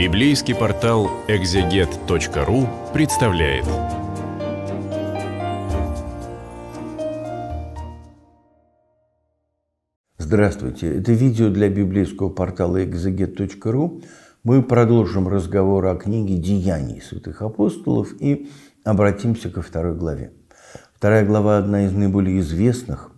Библейский портал экзегет.ру представляет. Здравствуйте! Это видео для библейского портала экзегет.ру. Мы продолжим разговор о книге «Деяний святых апостолов» и обратимся ко второй главе. Вторая глава – одна из наиболее известных.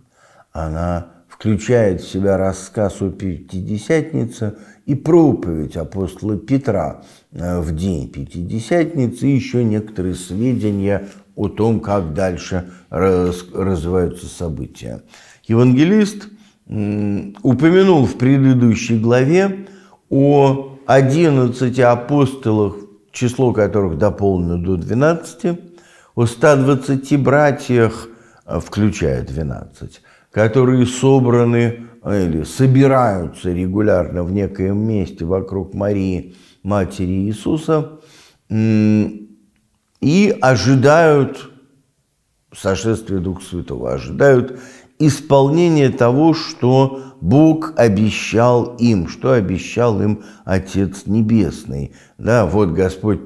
Она включает в себя рассказ о Пятидесятнице и проповедь апостола Петра э, в день Пятидесятницы и еще некоторые сведения о том, как дальше развиваются события. Евангелист упомянул в предыдущей главе о 11 апостолах, число которых дополнено до 12, о 120 братьях, э, включая 12, которые собраны а, или собираются регулярно в некоем месте вокруг Марии, Матери Иисуса, и ожидают сошествия Духа Святого, ожидают исполнения того, что Бог обещал им, что обещал им Отец Небесный. Да, вот Господь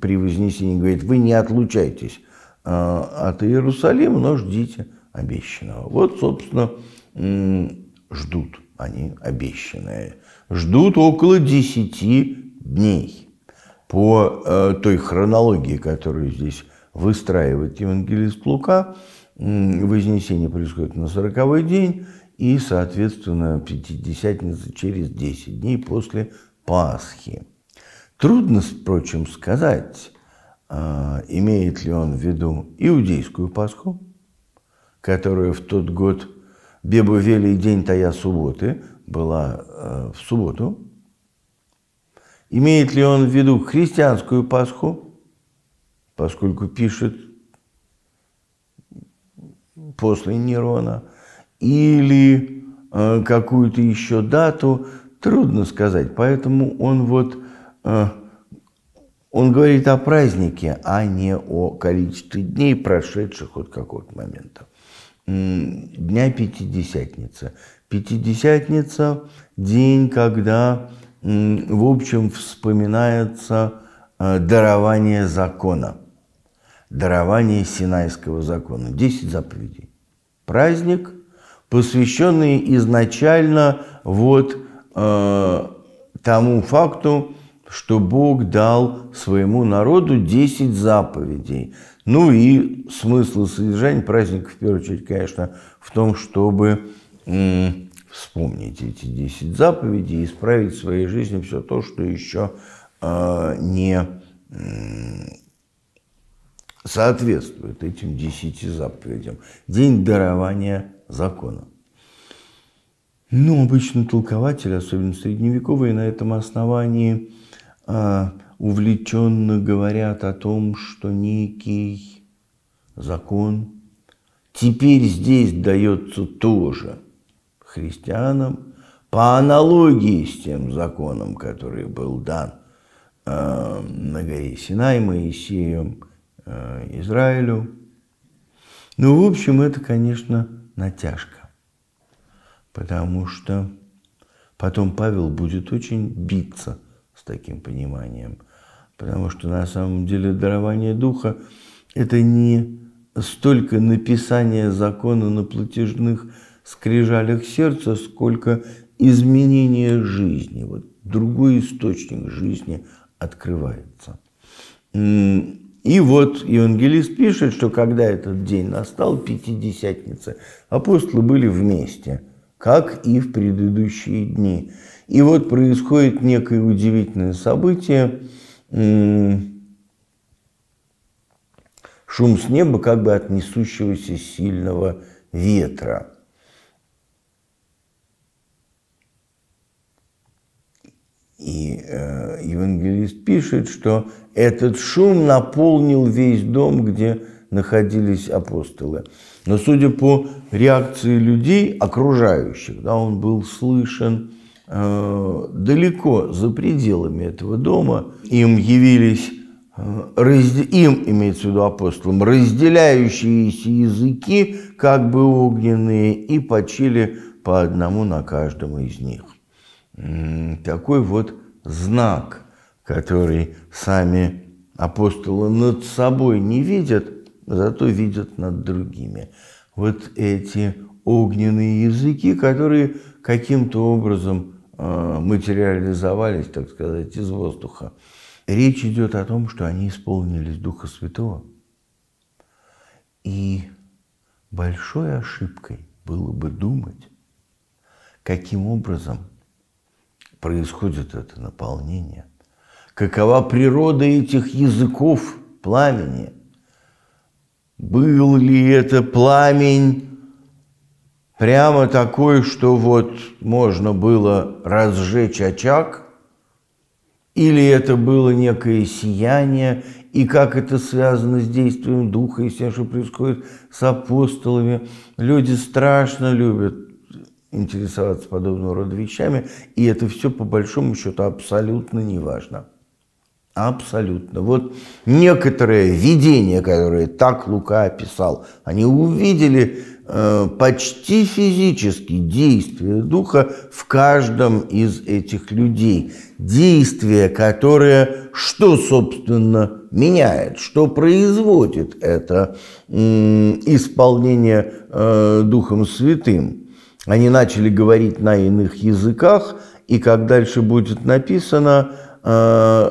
при Вознесении говорит, вы не отлучайтесь а, от Иерусалима, но ждите – обещанного. Вот, собственно, ждут они обещанное. Ждут около 10 дней. По э, той хронологии, которую здесь выстраивает евангелист Лука, Вознесение происходит на сороковой день и, соответственно, Пятидесятница через 10 дней после Пасхи. Трудно, впрочем, сказать, а, имеет ли он в виду иудейскую Пасху, которая в тот год Бебу вели день тая субботы, была э, в субботу. Имеет ли он в виду христианскую Пасху, поскольку пишет после Нерона, или э, какую-то еще дату, трудно сказать. Поэтому он вот, э, он говорит о празднике, а не о количестве дней, прошедших от какого-то момента. Дня Пятидесятницы. Пятидесятница – день, когда, в общем, вспоминается э, дарование закона, дарование Синайского закона, 10 заповедей. Праздник, посвященный изначально вот э, тому факту, что Бог дал своему народу 10 заповедей. Ну и смысл содержания праздника, в первую очередь, конечно, в том, чтобы вспомнить эти 10 заповедей, и исправить в своей жизни все то, что еще а, не соответствует этим 10 заповедям. День дарования закона. Ну, обычно толкователи, особенно средневековые, на этом основании а увлеченно говорят о том, что некий закон теперь здесь дается тоже христианам по аналогии с тем законом, который был дан э, на горе Синай Моисеем э, Израилю. Ну, в общем, это, конечно, натяжка, потому что потом Павел будет очень биться – таким пониманием. Потому что на самом деле дарование духа – это не столько написание закона на платежных скрижалях сердца, сколько изменение жизни. Вот другой источник жизни открывается. И вот евангелист пишет, что когда этот день настал, Пятидесятница, апостолы были вместе, как и в предыдущие дни. И вот происходит некое удивительное событие. Шум с неба как бы от несущегося сильного ветра. И э, евангелист пишет, что этот шум наполнил весь дом, где находились апостолы. Но судя по реакции людей, окружающих, да, он был слышен Э, далеко за пределами этого дома. Им явились, э, им, имеется в виду апостолам, разделяющиеся языки, как бы огненные, и почили по одному на каждом из них. Такой вот знак, который сами апостолы над собой не видят, зато видят над другими. Вот эти огненные языки, которые каким-то образом Э, материализовались, так сказать, из воздуха. Речь идет о том, что они исполнились Духа Святого. И большой ошибкой было бы думать, каким образом происходит это наполнение, какова природа этих языков пламени, был ли это пламень прямо такой, что вот можно было разжечь очаг, или это было некое сияние, и как это связано с действием Духа и всем, что происходит с апостолами. Люди страшно любят интересоваться подобного рода вещами, и это все по большому счету абсолютно не важно. Абсолютно. Вот некоторое видение, которое так Лука описал, они увидели Э, почти физически действие духа в каждом из этих людей. Действие, которое что, собственно, меняет, что производит это исполнение э, Духом Святым. Они начали говорить на иных языках, и как дальше будет написано, э,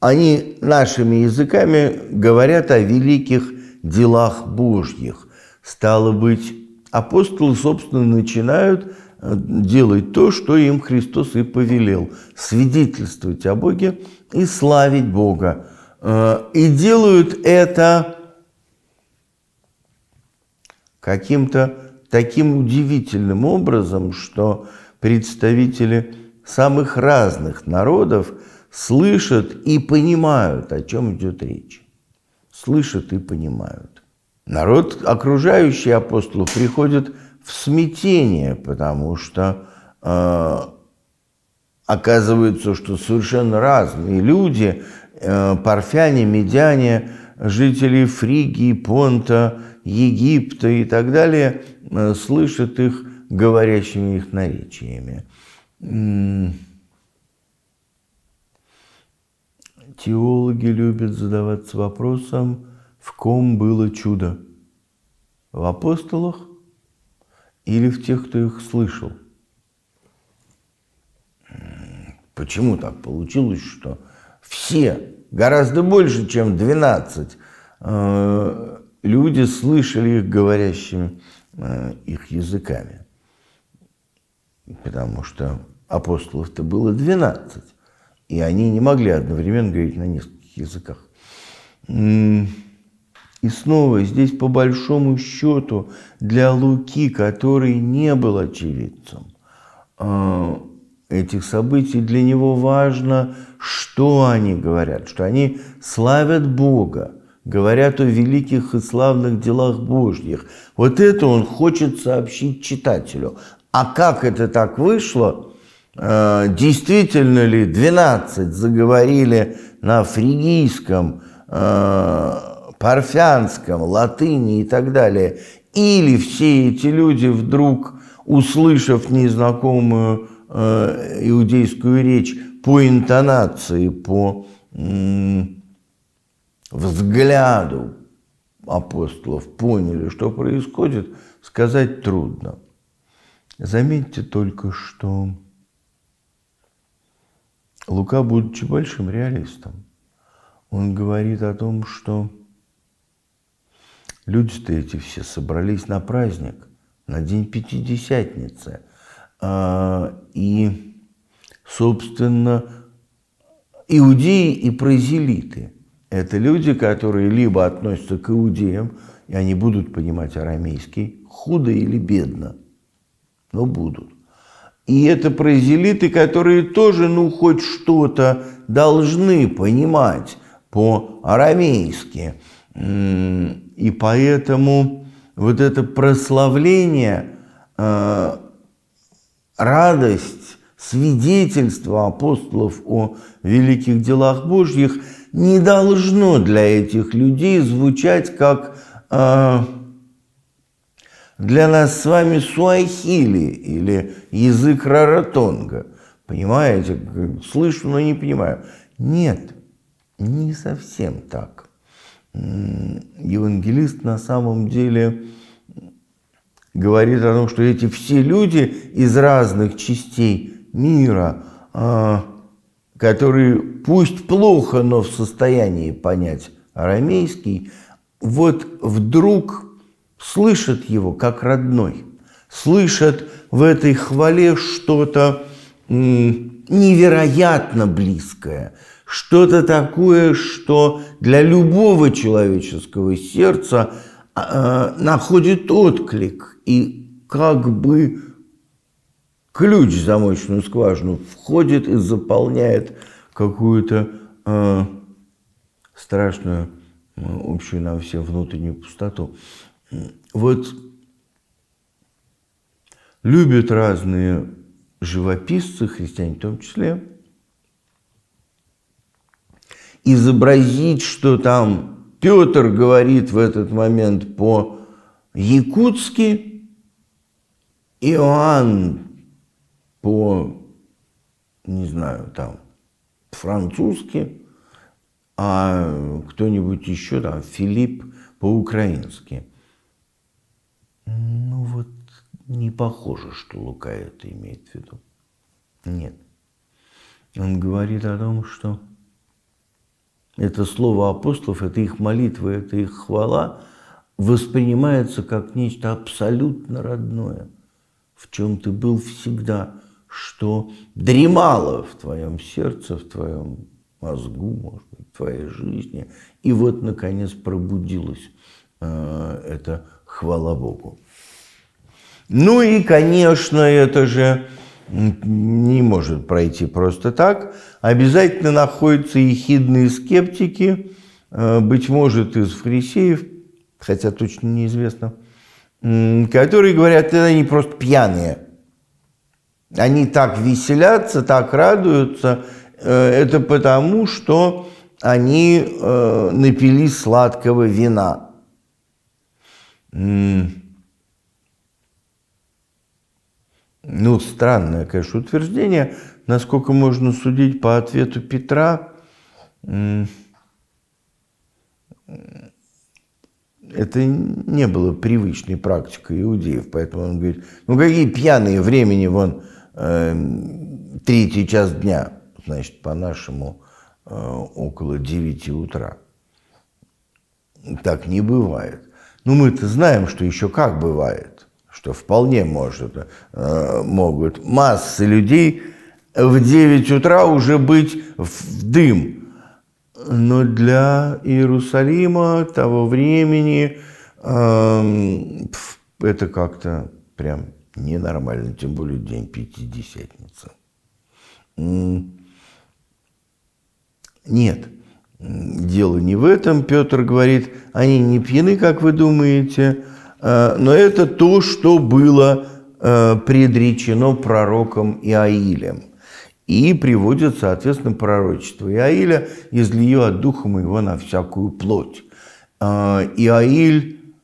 они нашими языками говорят о великих делах Божьих Стало быть, апостолы, собственно, начинают э, делать то, что им Христос и повелел – свидетельствовать о Боге и славить Бога. Э, и делают это каким-то таким удивительным образом, что представители самых разных народов слышат и понимают, о чем идет речь. Слышат и понимают. Народ, окружающий апостолов, приходит в смятение, потому что э, оказывается, что совершенно разные люди, э, парфяне, медяне, жители Фригии, Понта, Египта и так далее, э, слышат их говорящими их наречиями. Теологи любят задаваться вопросом – в ком было чудо? В апостолах или в тех, кто их слышал? Почему так получилось, что все, гораздо больше, чем 12, э, люди слышали их говорящими э, их языками? Потому что апостолов-то было 12, и они не могли одновременно говорить на нескольких языках. И снова здесь по большому счету для Луки, который не был очевидцем э, этих событий, для него важно, что они говорят, что они славят Бога, говорят о великих и славных делах Божьих. Вот это он хочет сообщить читателю. А как это так вышло? Э, действительно ли 12 заговорили на фригийском, э, парфянском, латыни и так далее, или все эти люди вдруг, услышав незнакомую э, иудейскую речь по интонации, по э, взгляду апостолов, поняли, что происходит, сказать трудно. Заметьте только, что Лука, будучи большим реалистом, он говорит о том, что Люди-то эти все собрались на праздник, на День Пятидесятницы. А, и, собственно, иудеи и прозелиты – это люди, которые либо относятся к иудеям, и они будут понимать арамейский, худо или бедно, но будут. И это прозелиты, которые тоже, ну, хоть что-то должны понимать по-арамейски. И поэтому вот это прославление, э, радость, свидетельство апостолов о великих делах Божьих не должно для этих людей звучать как э, для нас с вами суахили или язык раратонга. Понимаете? Слышу, но не понимаю. Нет, не совсем так евангелист на самом деле говорит о том, что эти все люди из разных частей мира, а, которые пусть плохо, но в состоянии понять арамейский, вот вдруг слышат его как родной, слышат в этой хвале что-то невероятно близкое – что-то такое, что для любого человеческого сердца э, находит отклик и как бы ключ в замочную скважину входит и заполняет какую-то э, страшную э, общую нам всем внутреннюю пустоту. Вот любят разные живописцы, христиане в том числе, изобразить, что там Петр говорит в этот момент по-якутски, Иоанн по, не знаю, там, французски, а кто-нибудь еще там, Филипп по-украински. Ну вот не похоже, что Лука это имеет в виду. Нет. Он говорит о том, что это слово апостолов, это их молитва, это их хвала, воспринимается как нечто абсолютно родное, в чем ты был всегда, что дремало в твоем сердце, в твоем мозгу, может быть, в твоей жизни. И вот, наконец, пробудилась э, эта хвала Богу. Ну и, конечно, это же не может пройти просто так. Обязательно находятся ехидные скептики, э, быть может, из фарисеев, хотя точно неизвестно, которые говорят, это они просто пьяные. Они так веселятся, так радуются. Э, это потому, что они э, напили сладкого вина. Ну, странное, конечно, утверждение. Насколько можно судить по ответу Петра, это не было привычной практикой иудеев. Поэтому он говорит, ну какие пьяные, времени вон э, третий час дня, значит, по-нашему э, около девяти утра. Так не бывает. Ну, мы-то знаем, что еще как бывает что вполне может, э, могут массы людей в 9 утра уже быть в дым. Но для Иерусалима того времени эм, это как-то прям ненормально, тем более день Пятидесятницы. Нет, дело не в этом, Петр говорит, они не пьяны, как вы думаете, Э, но это то, что было э, предречено пророком Иаилем. И приводит, соответственно, пророчество Иаиля «Излию от духа моего на всякую плоть». Э, Иаиль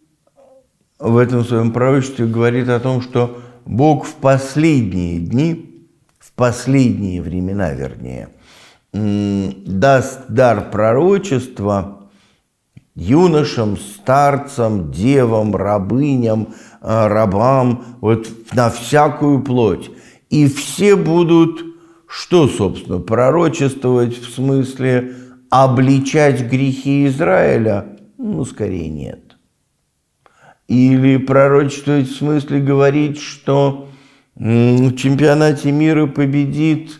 в этом своем пророчестве говорит о том, что Бог в последние дни, в последние времена, вернее, даст дар пророчества – юношам, старцам, девам, рабыням, э, рабам, вот на всякую плоть. И все будут, что, собственно, пророчествовать в смысле обличать грехи Израиля? Ну, скорее нет. Или пророчествовать в смысле говорить, что в чемпионате мира победит,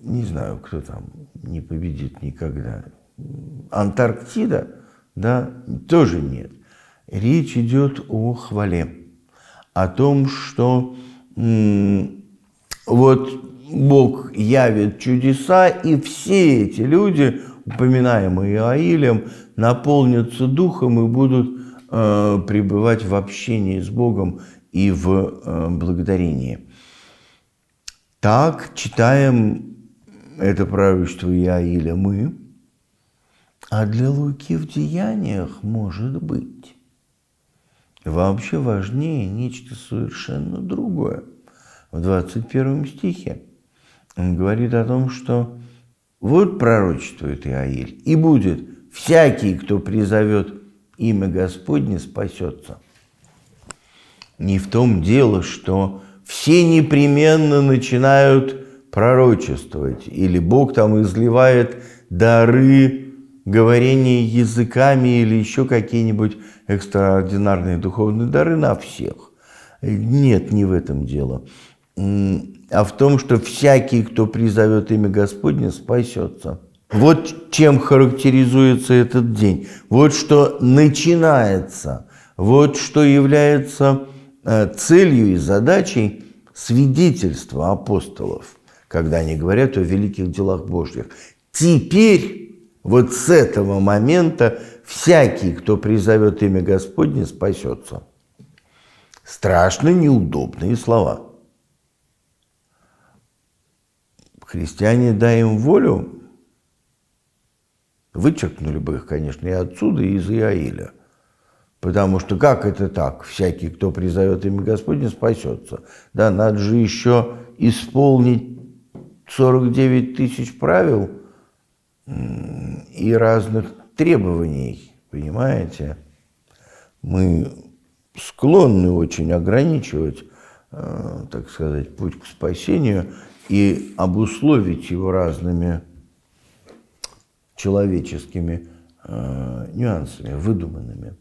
не знаю, кто там не победит никогда, Антарктида, да, тоже нет. Речь идет о хвале, о том, что вот Бог явит чудеса, и все эти люди, упоминаемые Аилем, наполнятся духом и будут э, пребывать в общении с Богом и в э, благодарении. Так читаем это правительство Иаиля мы, а для Луки в деяниях может быть. Вообще важнее нечто совершенно другое. В 21 стихе он говорит о том, что вот пророчествует Иаиль, и будет всякий, кто призовет имя Господне, спасется. Не в том дело, что все непременно начинают пророчествовать, или Бог там изливает дары говорение языками или еще какие-нибудь экстраординарные духовные дары на всех. Нет, не в этом дело. А в том, что всякий, кто призовет имя Господне, спасется. Вот чем характеризуется этот день. Вот что начинается. Вот что является э, целью и задачей свидетельства апостолов, когда они говорят о великих делах Божьих. Теперь вот с этого момента всякий, кто призовет имя Господне, спасется. Страшно неудобные слова. Христиане, дай им волю, вычеркнули бы их, конечно, и отсюда, и из Иаиля. Потому что как это так? Всякий, кто призовет имя Господне, спасется. Да, надо же еще исполнить 49 тысяч правил – и разных требований, понимаете? Мы склонны очень ограничивать, э, так сказать, путь к спасению и обусловить его разными человеческими э, нюансами, выдуманными.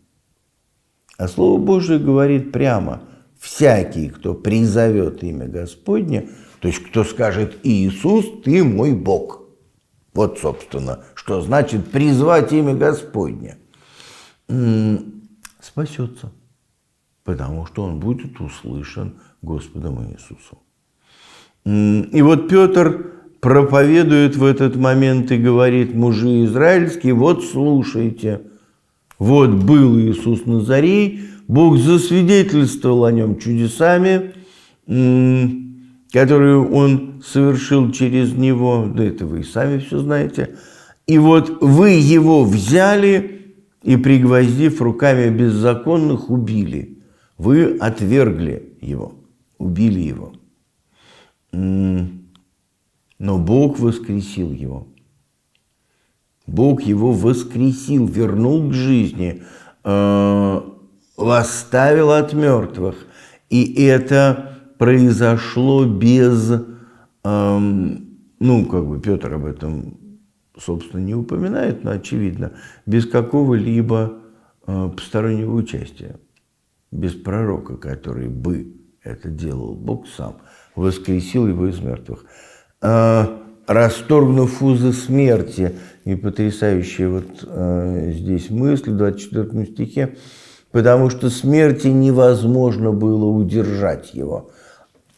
А Слово Божие говорит прямо, всякий, кто призовет имя Господне, то есть кто скажет «Иисус, ты мой Бог», вот, собственно, что значит призвать имя Господне. Спасется, потому что он будет услышан Господом Иисусом. И вот Петр проповедует в этот момент и говорит, мужи израильские, вот слушайте, вот был Иисус Назарей, Бог засвидетельствовал о нем чудесами, которую он совершил через него, да это вы и сами все знаете. И вот вы его взяли и, пригвоздив руками беззаконных, убили. Вы отвергли его, убили его. М-м, но Бог воскресил его. Бог его воскресил, вернул к жизни, э, восставил от мертвых. И это произошло без, эм, ну, как бы Петр об этом, собственно, не упоминает, но очевидно, без какого-либо э, постороннего участия, без пророка, который бы это делал, Бог сам воскресил его из мертвых. Э, расторгнув узы смерти, и потрясающая вот э, здесь мысль в 24 стихе, потому что смерти невозможно было удержать его –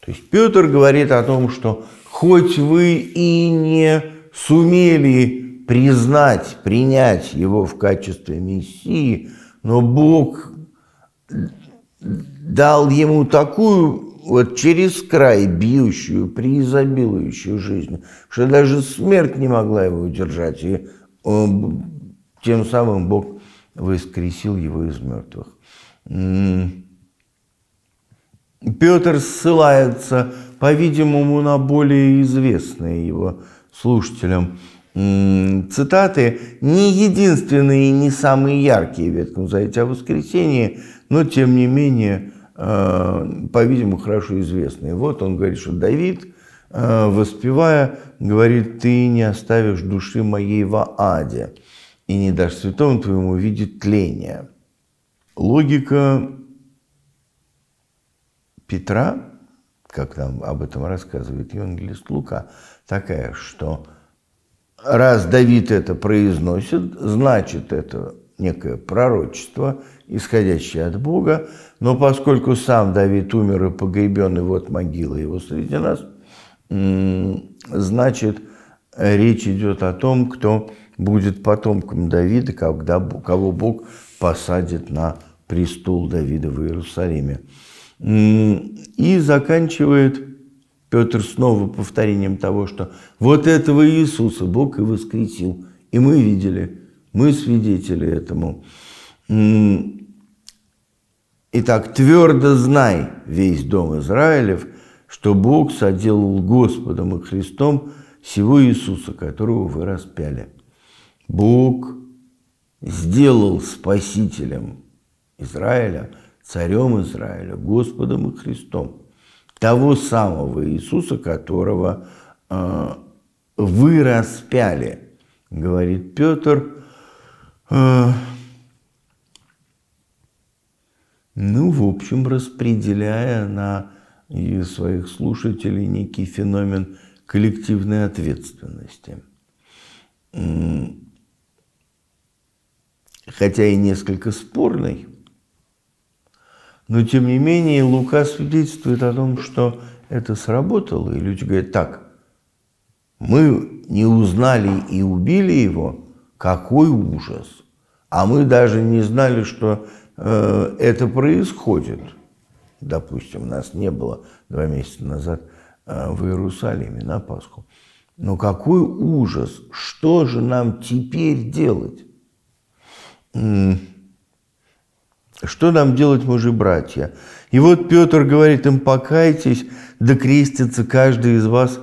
то есть Петр говорит о том, что хоть вы и не сумели признать, принять его в качестве Мессии, но Бог дал ему такую вот через край бьющую, преизобилующую жизнь, что даже смерть не могла его удержать, и он, э, тем самым Бог воскресил его из мертвых. Петр ссылается, по-видимому, на более известные его слушателям цитаты, не единственные и не самые яркие в Ветхом Завете о но, тем не менее, э, по-видимому, хорошо известные. Вот он говорит, что Давид, э, воспевая, говорит, «Ты не оставишь души моей в аде, и не дашь святому твоему видеть тление». Логика Петра, как нам об этом рассказывает евангелист Лука, такая, что раз Давид это произносит, значит это некое пророчество, исходящее от Бога, но поскольку сам Давид умер и погребен, и вот могила его среди нас, значит, речь идет о том, кто будет потомком Давида, когда, кого Бог посадит на престол Давида в Иерусалиме. И заканчивает Петр снова повторением того, что вот этого Иисуса Бог и воскресил. И мы видели, мы свидетели этому. Итак, твердо знай весь дом Израилев, что Бог соделал Господом и Христом всего Иисуса, которого вы распяли. Бог сделал спасителем Израиля – царем Израиля, Господом и Христом, того самого Иисуса, которого э, вы распяли, говорит Петр. Э, ну, в общем, распределяя на своих слушателей некий феномен коллективной ответственности. Хотя и несколько спорный, но тем не менее Лука свидетельствует о том, что это сработало. И люди говорят, так, мы не узнали и убили его, какой ужас. А мы даже не знали, что э, это происходит. Допустим, нас не было два месяца назад э, в Иерусалиме на Пасху. Но какой ужас! Что же нам теперь делать? Что нам делать, мужи братья? И вот Петр говорит им, покайтесь, да крестится каждый из вас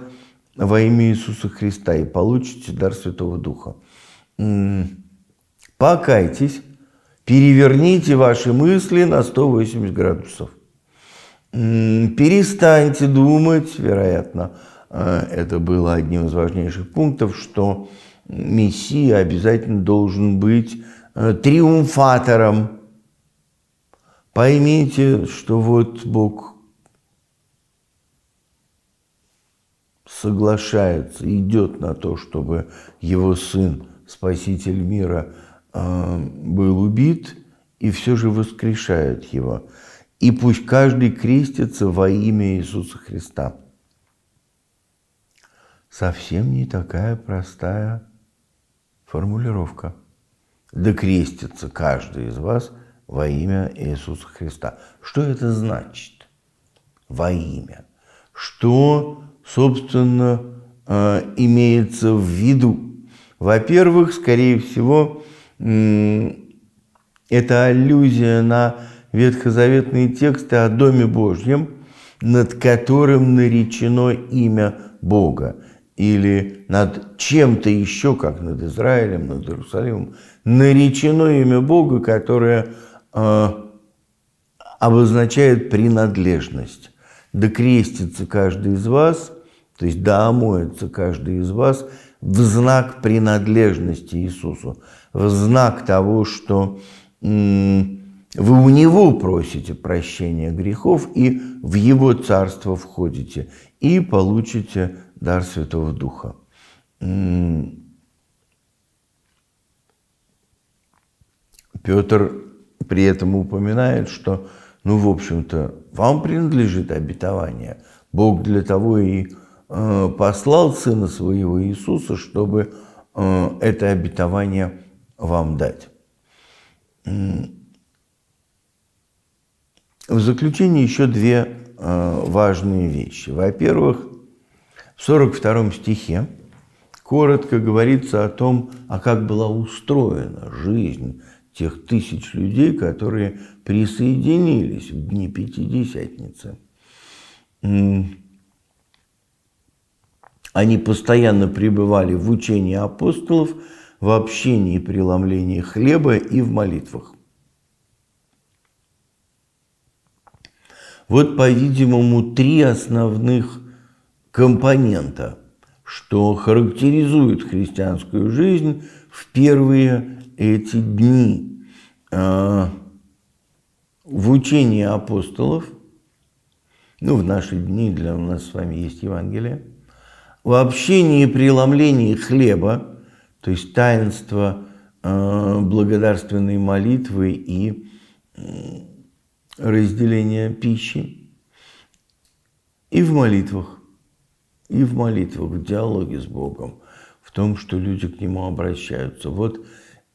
во имя Иисуса Христа и получите дар Святого Духа. М-м. Покайтесь, переверните ваши мысли на 180 градусов. М-м. Перестаньте думать, вероятно, э, это было одним из важнейших пунктов, что Мессия обязательно должен быть э, триумфатором, Поймите, что вот Бог соглашается, идет на то, чтобы его сын, спаситель мира, а, был убит, и все же воскрешает его. И пусть каждый крестится во имя Иисуса Христа. Совсем не такая простая формулировка. Да крестится каждый из вас – во имя Иисуса Христа. Что это значит? Во имя. Что, собственно, э, имеется в виду? Во-первых, скорее всего, это аллюзия на ветхозаветные тексты о Доме Божьем, над которым наречено имя Бога, или над чем-то еще, как над Израилем, над Иерусалимом, наречено имя Бога, которое Э, обозначает принадлежность. Докрестится каждый из вас, то есть да омоется каждый из вас в знак принадлежности Иисусу, в знак того, что вы у Него просите прощения грехов и в Его Царство входите и получите дар Святого Духа. М- Петр при этом упоминает, что, ну, в общем-то, вам принадлежит обетование. Бог для того и э, послал Сына Своего Иисуса, чтобы э, это обетование вам дать. В заключение еще две э, важные вещи. Во-первых, в 42 стихе коротко говорится о том, а как была устроена жизнь тех тысяч людей, которые присоединились в дни Пятидесятницы. Они постоянно пребывали в учении апостолов, в общении и преломлении хлеба и в молитвах. Вот, по-видимому, три основных компонента, что характеризует христианскую жизнь в первые эти дни э, в учении апостолов, ну, в наши дни, для у нас с вами есть Евангелие, в общении и преломлении хлеба, то есть таинство э, а, благодарственной молитвы и э, разделения пищи, и в молитвах, и в молитвах, в диалоге с Богом, в том, что люди к Нему обращаются. Вот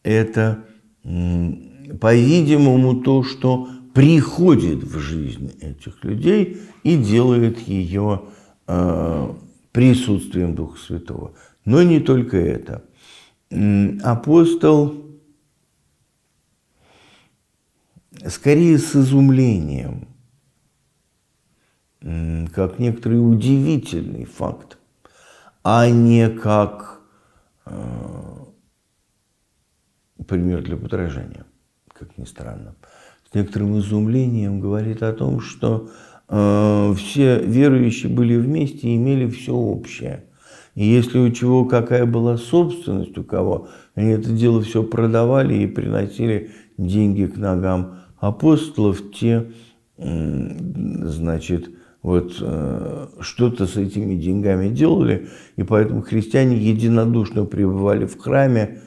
это, по-видимому, то, что приходит в жизнь этих людей и делает ее э, присутствием Духа Святого. Но не только это. Апостол скорее с изумлением, как некоторый удивительный факт, а не как э, пример для подражания, как ни странно, с некоторым изумлением говорит о том, что э, все верующие были вместе и имели все общее. И если у чего какая была собственность у кого, они это дело все продавали и приносили деньги к ногам апостолов, те, э, значит, вот э, что-то с этими деньгами делали, и поэтому христиане единодушно пребывали в храме,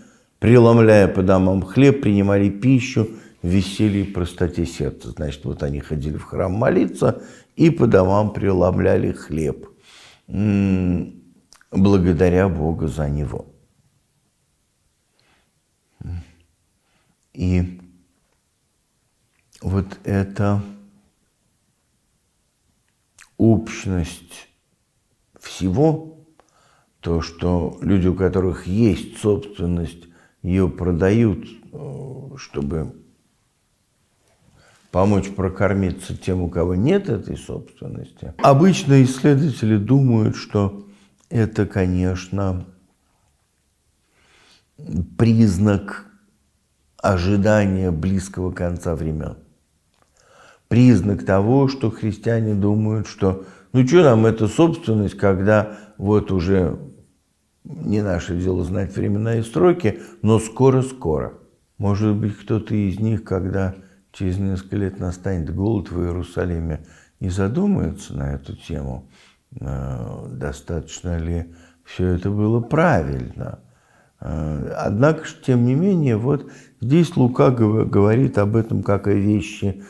преломляя по домам хлеб, принимали пищу в веселье и простоте сердца. Значит, вот они ходили в храм молиться и по домам преломляли хлеб, м-м, благодаря Богу за него. И вот эта общность всего, то, что люди, у которых есть собственность, ее продают, э, чтобы помочь прокормиться тем, у кого нет этой собственности. Обычно исследователи думают, что это, конечно, признак ожидания близкого конца времен. Признак того, что христиане думают, что ну что нам эта собственность, когда вот уже не наше дело знать временные строки, но скоро-скоро. Может быть, кто-то из них, когда через несколько лет настанет голод в Иерусалиме, и задумается на эту тему, э, достаточно ли все это было правильно. Э, однако тем не менее, вот здесь Лука говорит об этом как о вещи,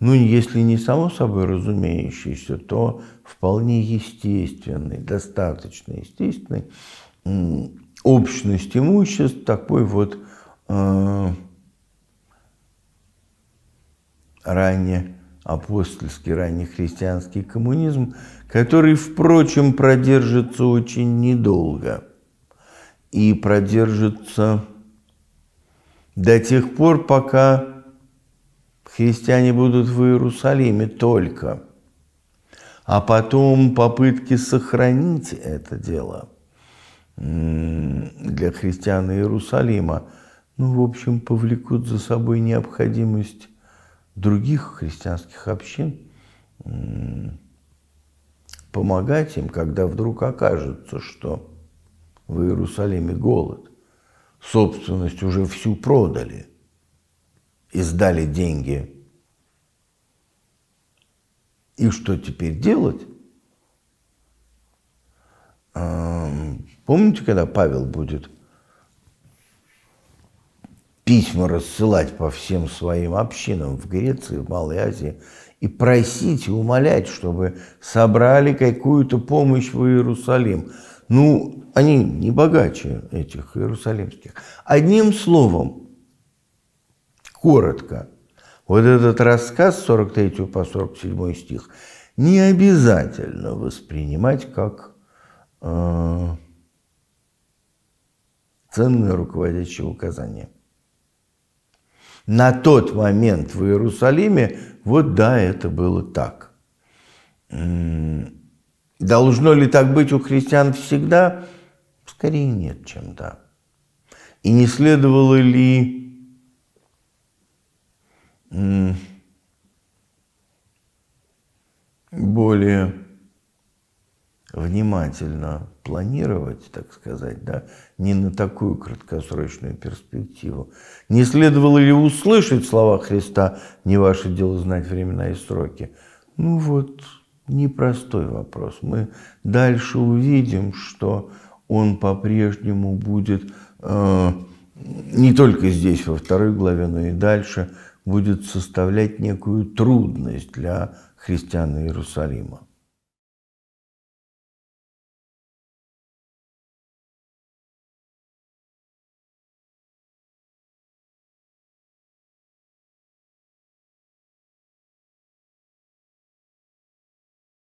ну, если не само собой разумеющейся, то вполне естественной, достаточно естественной, общность имуществ, такой вот э, ранее апостольский, ранний христианский коммунизм, который, впрочем, продержится очень недолго и продержится до тех пор, пока христиане будут в Иерусалиме только, а потом попытки сохранить это дело – для христиан Иерусалима, ну, в общем, повлекут за собой необходимость других христианских общин помогать им, когда вдруг окажется, что в Иерусалиме голод, собственность уже всю продали и сдали деньги. И что теперь делать? Помните, когда Павел будет письма рассылать по всем своим общинам в Греции, в Малой Азии, и просить, и умолять, чтобы собрали какую-то помощь в Иерусалим. Ну, они не богаче этих иерусалимских. Одним словом, коротко, вот этот рассказ 43 по 47 стих не обязательно воспринимать как... Э, ценные руководящие указания. На тот момент в Иерусалиме, вот да, это было так. Должно ли так быть у христиан всегда? Скорее нет, чем да. И не следовало ли более внимательно планировать, так сказать, да, не на такую краткосрочную перспективу. Не следовало ли услышать слова Христа «не ваше дело знать временные сроки»? Ну вот, непростой вопрос. Мы дальше увидим, что он по-прежнему будет э, не только здесь, во второй главе, но и дальше, будет составлять некую трудность для христиан Иерусалима.